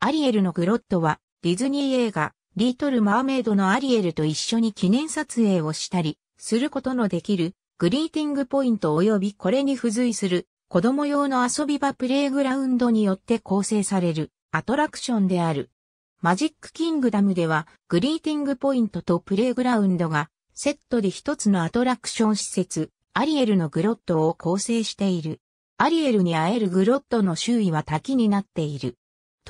アリエルのグロッドは、ディズニー映画、リートル・マーメイドのアリエルと一緒に記念撮影をしたり、することのできる、グリーティングポイント及びこれに付随する、子供用の遊び場プレイグラウンドによって構成される、アトラクションである。マジックキングダムでは、グリーティングポイントとプレイグラウンドが、セットで一つのアトラクション施設、アリエルのグロッドを構成している。アリエルに会えるグロッドの周囲は滝になっている。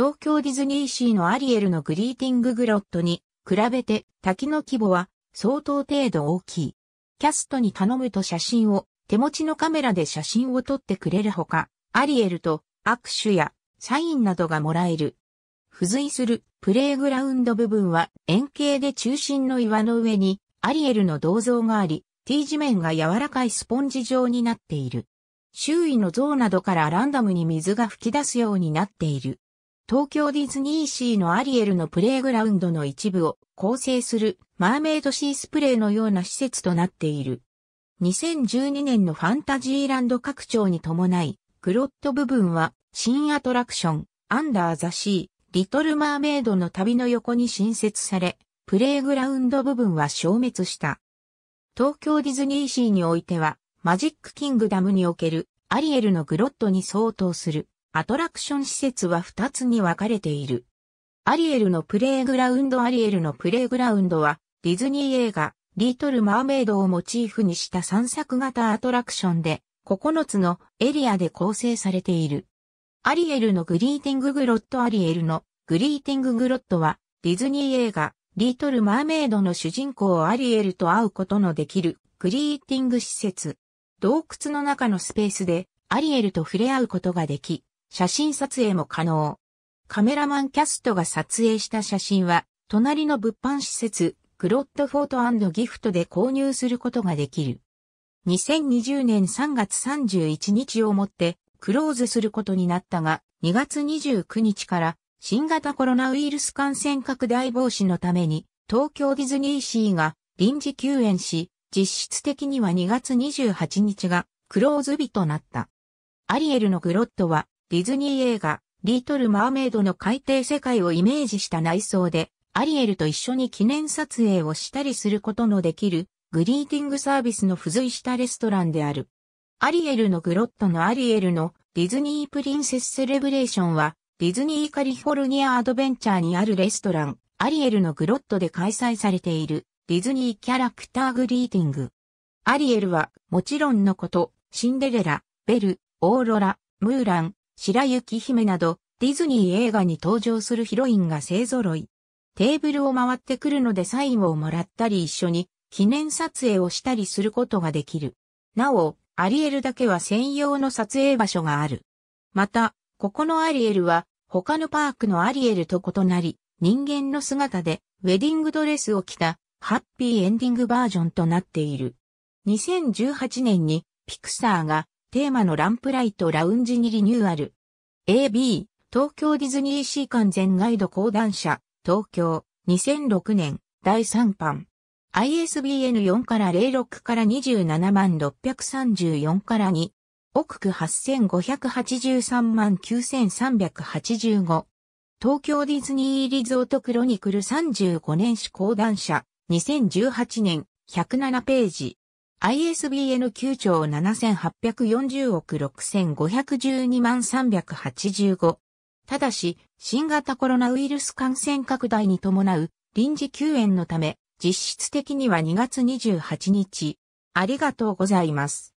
東京ディズニーシーのアリエルのグリーティンググロットに比べて滝の規模は相当程度大きい。キャストに頼むと写真を手持ちのカメラで写真を撮ってくれるほか、アリエルと握手やサインなどがもらえる。付随するプレイグラウンド部分は円形で中心の岩の上にアリエルの銅像があり、T 字面が柔らかいスポンジ状になっている。周囲の像などからランダムに水が噴き出すようになっている。東京ディズニーシーのアリエルのプレイグラウンドの一部を構成するマーメイドシースプレイのような施設となっている。2012年のファンタジーランド拡張に伴い、グロット部分は新アトラクション、アンダーザシー、リトルマーメイドの旅の横に新設され、プレイグラウンド部分は消滅した。東京ディズニーシーにおいては、マジックキングダムにおけるアリエルのグロットに相当するアトラクション施設は2つに分かれている。アリエルのプレイグラウンドアリエルのプレイグラウンドはディズニー映画リトル・マーメイドをモチーフにした散策型アトラクションで9つのエリアで構成されている。アリエルのグリーティンググロットアリエルのグリーティンググロットはディズニー映画リトル・マーメイドの主人公アリエルと会うことのできるグリーティング施設。洞窟の中のスペースでアリエルと触れ合うことができ、写真撮影も可能。カメラマンキャストが撮影した写真は、隣の物販施設、クロッドフォートギフトで購入することができる。2020年3月31日をもってクローズすることになったが、2月29日から新型コロナウイルス感染拡大防止のために東京ディズニーシーが臨時休園し、実質的には2月28日がクローズ日となった。アリエルのグロットはディズニー映画、リートル・マーメイドの海底世界をイメージした内装で、アリエルと一緒に記念撮影をしたりすることのできる、グリーティングサービスの付随したレストランである。アリエルのグロットのアリエルのディズニープリンセスセレブレーションは、ディズニーカリフォルニアアドベンチャーにあるレストラン、アリエルのグロットで開催されている、ディズニーキャラクターグリーティング。アリエルは、もちろんのこと、シンデレラ、ベル、オーロラ、ムーラン、白雪姫など、ディズニー映画に登場するヒロインが勢揃い。テーブルを回ってくるのでサインをもらったり一緒に記念撮影をしたりすることができる。なお、アリエルだけは専用の撮影場所がある。また、ここのアリエルは他のパークのアリエルと異なり、人間の姿でウェディングドレスを着たハッピーエンディングバージョンとなっている。2018年にピクサーがテーマのランプライトラウンジにリニューアル。AB、東京ディズニーシー完全ガイド講談社、東京、2006年、第3版。ISBN 4から06から27万634から2。奥区8583万9385。東京ディズニーリゾートクロニクル35年史講談社、2018年、107ページ。ISBN 9兆7840億6512万385。ただし、新型コロナウイルス感染拡大に伴う臨時休園のため、実質的には2月28日。ありがとうございます。